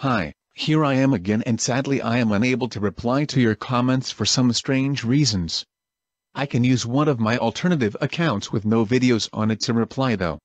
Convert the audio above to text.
Hi, here I am again and sadly I am unable to reply to your comments for some strange reasons. I can use one of my alternative accounts with no videos on it to reply though.